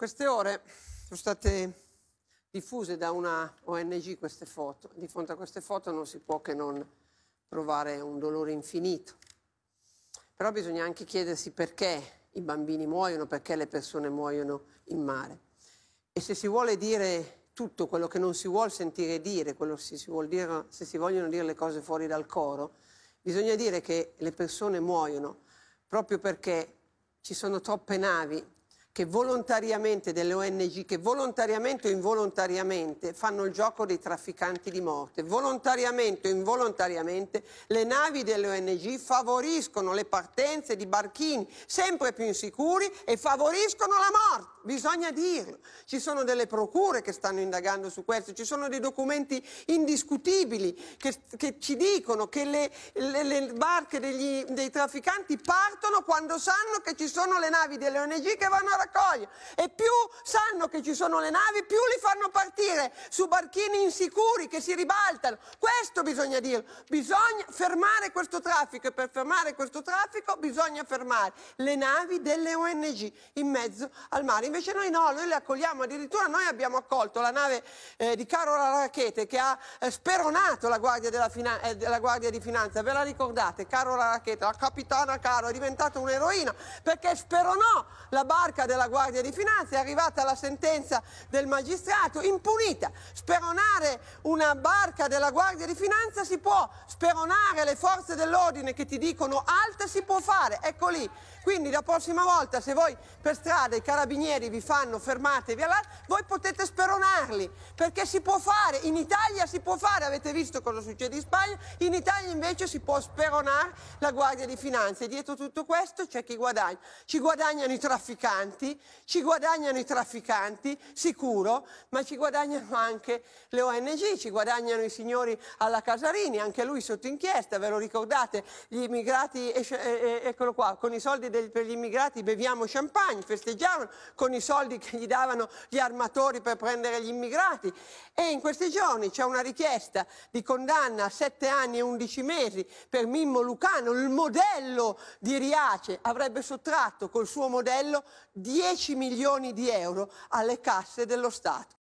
Queste ore sono state diffuse da una ONG queste foto. Di fronte a queste foto non si può che non provare un dolore infinito. Però bisogna anche chiedersi perché i bambini muoiono, perché le persone muoiono in mare. E se si vuole dire tutto quello che non si vuole sentire dire, si si vuol dire, se si vogliono dire le cose fuori dal coro, bisogna dire che le persone muoiono proprio perché ci sono troppe navi che volontariamente, delle ONG che volontariamente o involontariamente fanno il gioco dei trafficanti di morte. Volontariamente o involontariamente le navi delle ONG favoriscono le partenze di barchini sempre più insicuri e favoriscono la morte. Bisogna dirlo. Ci sono delle procure che stanno indagando su questo, ci sono dei documenti indiscutibili che, che ci dicono che le, le, le barche degli, dei trafficanti partono quando sanno che ci sono le navi delle ONG che vanno a raccoglie. E più sanno che ci sono le navi, più li fanno partire su barchini insicuri che si ribaltano. Questo bisogna dire. Bisogna fermare questo traffico e per fermare questo traffico bisogna fermare le navi delle ONG in mezzo al mare. Invece noi no, noi le accogliamo, addirittura noi abbiamo accolto la nave eh, di Carola Rachete che ha eh, speronato la Guardia, eh, la Guardia, di Finanza, ve la ricordate? Carola Rachete, la capitana Caro, è diventata un'eroina perché speronò la barca della Guardia di Finanza, è arrivata la sentenza del magistrato, impunita. Speronare una barca della Guardia di Finanza si può, speronare le forze dell'ordine che ti dicono alta si può fare. Ecco lì, quindi la prossima volta se voi per strada i carabinieri vi fanno fermatevi e via voi potete speronarli, perché si può fare, in Italia si può fare, avete visto cosa succede in Spagna, in Italia invece si può speronare la Guardia di Finanza e dietro tutto questo c'è chi guadagna. Ci guadagnano i trafficanti, ci guadagnano i trafficanti, sicuro, ma ci guadagnano anche le ONG, ci guadagnano i signori alla Casarini, anche lui sotto inchiesta, ve lo ricordate, gli immigrati, eccolo qua, con i soldi del, per gli immigrati beviamo champagne, festeggiavano con i soldi che gli davano gli armatori per prendere gli immigrati. E in questi giorni c'è una richiesta di condanna a 7 anni e 11 mesi per Mimmo Lucano, il modello di Riace. Avrebbe sottratto col suo modello 10 milioni di euro alle casse dello Stato.